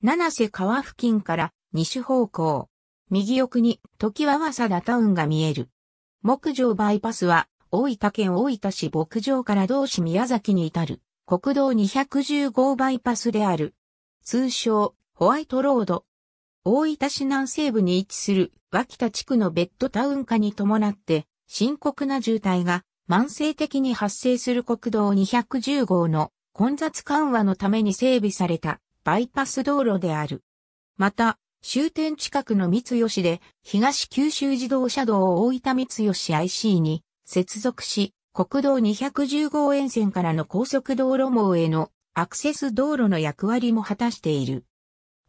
七瀬川付近から西方向。右奥に時は早田タウンが見える。木城バイパスは大分県大分市牧場から同市宮崎に至る国道215バイパスである。通称ホワイトロード。大分市南西部に位置する脇田地区のベッドタウン化に伴って深刻な渋滞が慢性的に発生する国道210号の混雑緩和のために整備されたバイパス道路である。また、終点近くの三吉で東九州自動車道を大分三吉 IC に接続し、国道210号沿線からの高速道路網へのアクセス道路の役割も果たしている。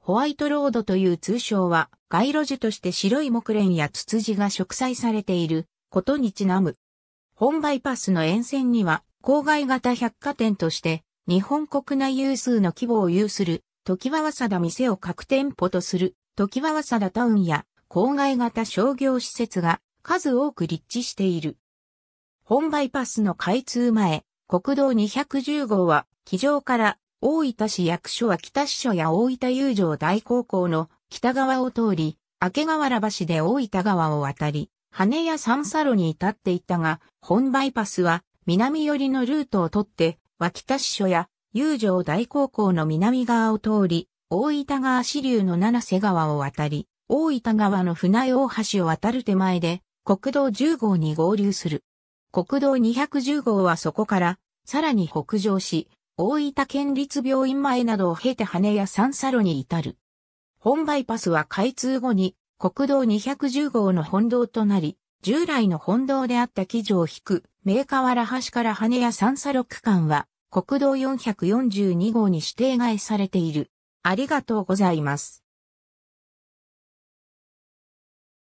ホワイトロードという通称は街路樹として白い木蓮やツツジが植栽されていることにちなむ。本バイパスの沿線には郊外型百貨店として日本国内有数の規模を有する時はわさだ店を各店舗とする、時はわさだタウンや、郊外型商業施設が数多く立地している。本バイパスの開通前、国道210号は、機場から大分市役所は北支所や大分友情大高校の北側を通り、明川原橋で大分川を渡り、羽屋三佐路に至っていたが、本バイパスは南寄りのルートを取って、脇田支所や友情大高校の南側を通り、大分川支流の七瀬川を渡り、大分川の船大橋を渡る手前で、国道10号に合流する。国道210号はそこから、さらに北上し、大分県立病院前などを経て羽屋三佐路に至る。本バイパスは開通後に、国道210号の本道となり、従来の本道であった基準を引く、名河原橋から羽屋三佐路区間は、国道442号に指定外されている。ありがとうございます。